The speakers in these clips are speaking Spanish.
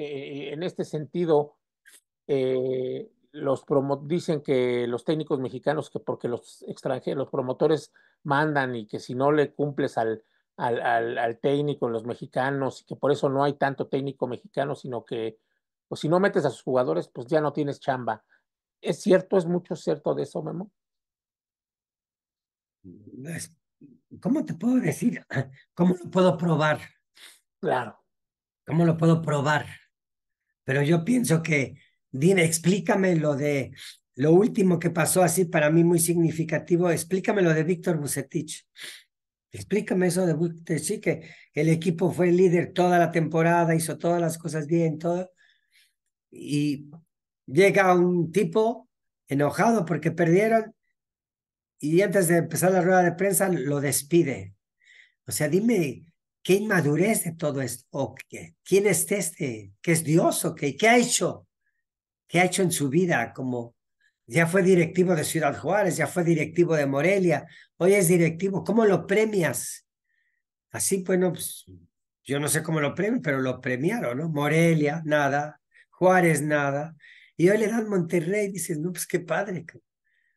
Eh, en este sentido, eh, los dicen que los técnicos mexicanos, que porque los extranjeros, los promotores mandan y que si no le cumples al, al, técnico en los mexicanos, y que por eso no hay tanto técnico mexicano, sino que pues, si no metes a sus jugadores, pues ya no tienes chamba. ¿Es cierto? ¿Es mucho cierto de eso, Memo? ¿Cómo te puedo decir? ¿Cómo lo puedo probar? Claro. ¿Cómo lo puedo probar? pero yo pienso que, dime, explícame lo de lo último que pasó así para mí muy significativo, explícame lo de Víctor Bucetich. Explícame eso de Bucetich, que el equipo fue líder toda la temporada, hizo todas las cosas bien, todo. Y llega un tipo enojado porque perdieron y antes de empezar la rueda de prensa lo despide. O sea, dime ¿Qué inmadurez de todo esto? ¿Quién es este? ¿Qué es Dios? ¿O qué? ha hecho? ¿Qué ha hecho en su vida? Como ya fue directivo de Ciudad Juárez, ya fue directivo de Morelia, hoy es directivo. ¿Cómo lo premias? Así, bueno, pues, yo no sé cómo lo premian, pero lo premiaron, ¿no? Morelia, nada. Juárez, nada. Y hoy le dan Monterrey, y dices, no, pues qué padre.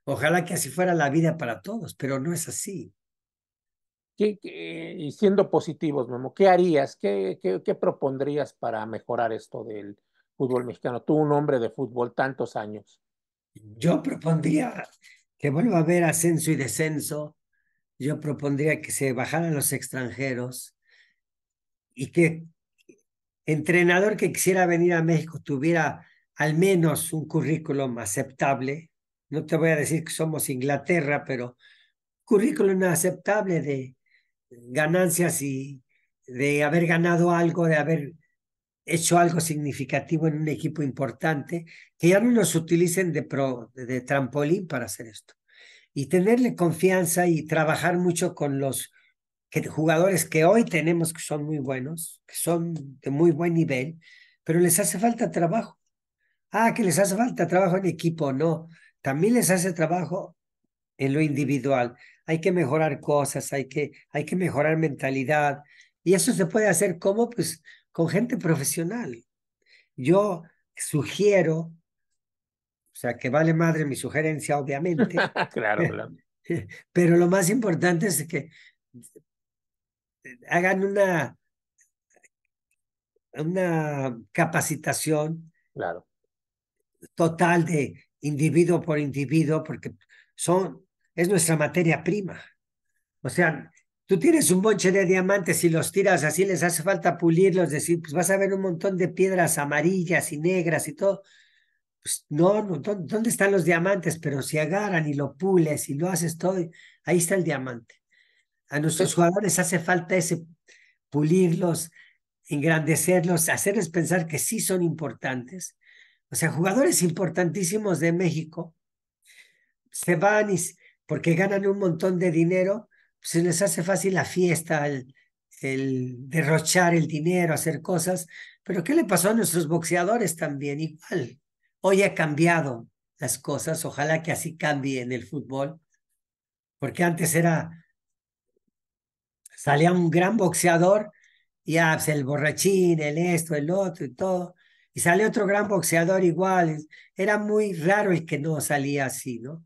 Ojalá que así fuera la vida para todos, pero no es así y siendo positivos, ¿qué harías? ¿Qué, qué, propondrías para mejorar esto del fútbol mexicano? Tú, un hombre de fútbol, tantos años. Yo propondría que vuelva a haber ascenso y descenso. Yo propondría que se bajaran los extranjeros y que entrenador que quisiera venir a México tuviera al menos un currículum aceptable. No te voy a decir que somos Inglaterra, pero currículum aceptable de ganancias y de haber ganado algo, de haber hecho algo significativo en un equipo importante, que ya no nos utilicen de, pro, de trampolín para hacer esto. Y tenerle confianza y trabajar mucho con los jugadores que hoy tenemos que son muy buenos, que son de muy buen nivel, pero les hace falta trabajo. Ah, que les hace falta trabajo en equipo, no. También les hace trabajo en lo individual. Hay que mejorar cosas, hay que, hay que mejorar mentalidad. Y eso se puede hacer como pues con gente profesional. Yo sugiero, o sea, que vale madre mi sugerencia, obviamente. claro, claro. Pero lo más importante es que hagan una, una capacitación total de individuo por individuo, porque son es nuestra materia prima. O sea, tú tienes un bonche de diamantes y los tiras así, les hace falta pulirlos, decir, pues vas a ver un montón de piedras amarillas y negras y todo. Pues no, no ¿dónde están los diamantes? Pero si agarran y lo pules y lo haces todo, ahí está el diamante. A nuestros jugadores hace falta ese pulirlos, engrandecerlos, hacerles pensar que sí son importantes. O sea, jugadores importantísimos de México se van y porque ganan un montón de dinero, se les hace fácil la fiesta, el, derrochar el dinero, hacer cosas. Pero ¿qué le pasó a nuestros boxeadores también? Igual, hoy ha cambiado las cosas, ojalá que así cambie en el fútbol, porque antes era, salía un gran boxeador, y ah, pues, el borrachín, el esto, el otro y todo, y sale otro gran boxeador igual, era muy raro el que no salía así, ¿no?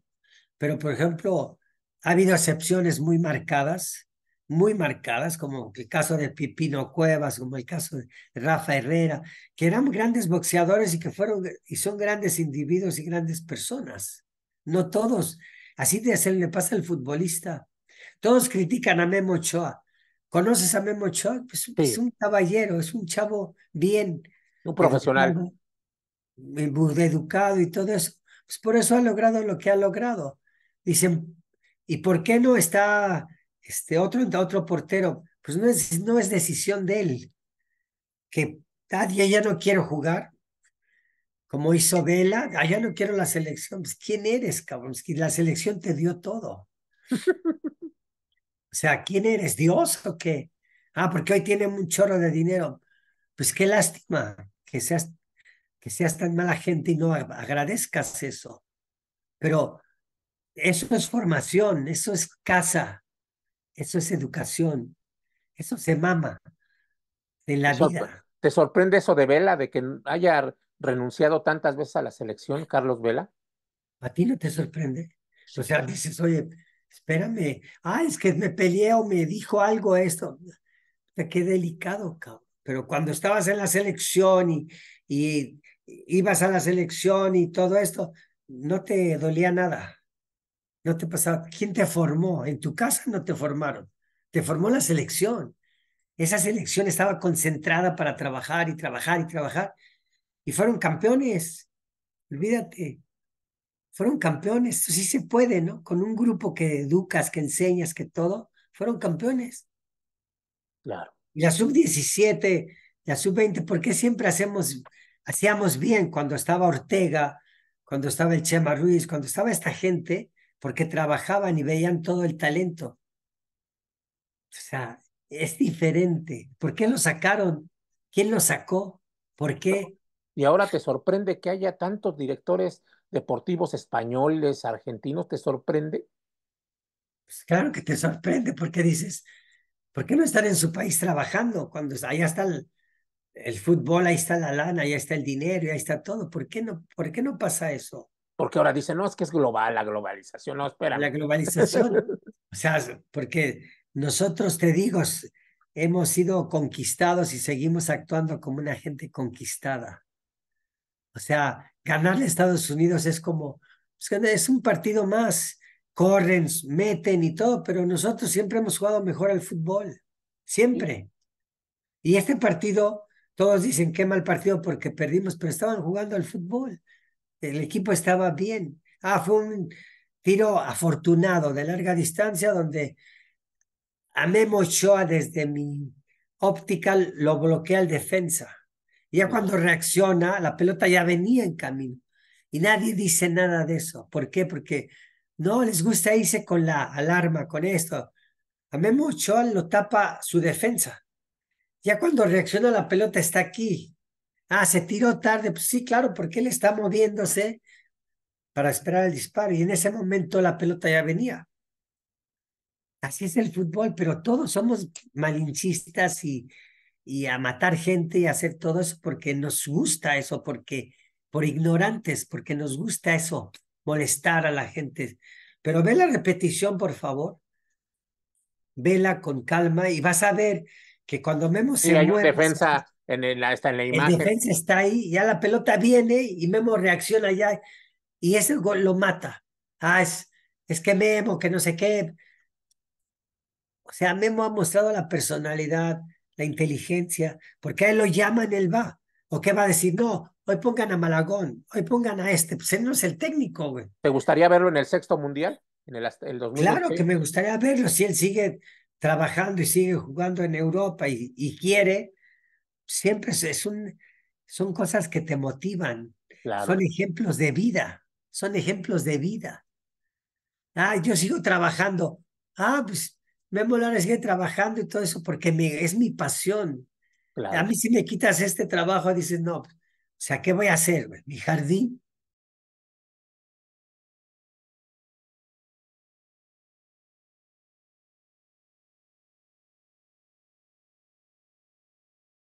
pero por ejemplo, ha habido excepciones muy marcadas, muy marcadas, como el caso de Pipino Cuevas, como el caso de Rafa Herrera, que eran grandes boxeadores y que fueron y son grandes individuos y grandes personas. No todos. Así de se le pasa al futbolista. Todos critican a Memo Ochoa. ¿Conoces a Memo Ochoa? Pues, es un caballero, es un chavo bien. Un profesional. muy educado y todo eso. Pues por eso ha logrado lo que ha logrado. Dicen, ¿y por qué no está este otro, otro portero? Pues no es, no es decisión de él. Que ah, ya, no quiero jugar, como hizo Vela, ah, ya no quiero la selección. Pues, ¿quién eres, cabrón? la selección te dio todo. O sea, ¿quién eres? ¿Dios o qué? Ah, porque hoy tiene un chorro de dinero. Pues qué lástima que seas, que seas tan mala gente y no agradezcas eso. Pero eso es formación, eso es casa, eso es educación, eso se mama de la vida. ¿Te sorprende eso de Vela, de que haya renunciado tantas veces a la selección, Carlos Vela? ¿A ti no te sorprende? O sea, dices, oye, espérame, ah, es que me peleé o me dijo algo esto. Qué delicado, Pero cuando estabas en la selección y ibas a la selección y todo esto, no te dolía nada. No te pasaba. ¿Quién te formó? En tu casa no te formaron. Te formó la selección. Esa selección estaba concentrada para trabajar y trabajar y trabajar. Y fueron campeones. Olvídate. Fueron campeones. Sí se puede, ¿no? Con un grupo que educas, que enseñas, que todo. Fueron campeones. Claro. Y la sub-17, la sub-20, ¿por qué siempre hacemos, hacíamos bien cuando estaba Ortega, cuando estaba el Chema Ruiz, cuando estaba esta gente? porque trabajaban y veían todo el talento. O sea, es diferente. ¿Por qué lo sacaron? ¿Quién lo sacó? ¿Por qué? Y ahora te sorprende que haya tantos directores deportivos españoles, argentinos, ¿te sorprende? Pues claro que te sorprende porque dices, ¿por qué no estar en su país trabajando cuando allá está el, fútbol, ahí está la lana, ahí está el dinero, ahí está todo? ¿Por qué no, por qué no pasa eso? porque ahora dicen, no, es que es global la globalización, no, espera. La globalización, o sea, porque nosotros, te digo, hemos sido conquistados y seguimos actuando como una gente conquistada. O sea, ganarle a Estados Unidos es como, pues, es un partido más, corren, meten y todo, pero nosotros siempre hemos jugado mejor al fútbol, siempre. Y este partido, todos dicen qué mal partido porque perdimos, pero estaban jugando al fútbol el equipo estaba bien. Ah, fue un tiro afortunado de larga distancia donde a Memo desde mi óptica lo bloquea el defensa. ya cuando reacciona, la pelota ya venía en camino. Y nadie dice nada de eso. ¿Por qué? Porque no les gusta irse con la alarma, con esto. A Memo lo tapa su defensa. Ya cuando reacciona la pelota está aquí. Ah, se tiró tarde. Pues sí, claro, porque él está moviéndose para esperar el disparo y en ese momento la pelota ya venía. Así es el fútbol, pero todos somos malinchistas y, y a matar gente y hacer todo eso porque nos gusta eso, porque por ignorantes, porque nos gusta eso, molestar a la gente. Pero ve la repetición, por favor. Vela con calma y vas a ver que cuando vemos... el defensa, en la imagen. El defensa está ahí, ya la pelota viene y Memo reacciona ya y ese gol lo mata. Ah, es, es que Memo, que no sé qué. O sea, Memo ha mostrado la personalidad, la inteligencia, porque a él lo llaman, él va. ¿O qué va a decir? No, hoy pongan a Malagón, hoy pongan a este. Pues él no es el técnico, güey. ¿Te gustaría verlo en el sexto mundial? En el, el Claro que me gustaría verlo. Si él sigue trabajando y sigue jugando en Europa y, y quiere, siempre es un, son cosas que te motivan, son ejemplos de vida, son ejemplos de vida. Ah, yo sigo trabajando. Ah, pues me trabajando y todo eso porque es mi pasión. A mí si me quitas este trabajo, dices, no, pues, o sea, ¿qué voy a hacer? Mi jardín,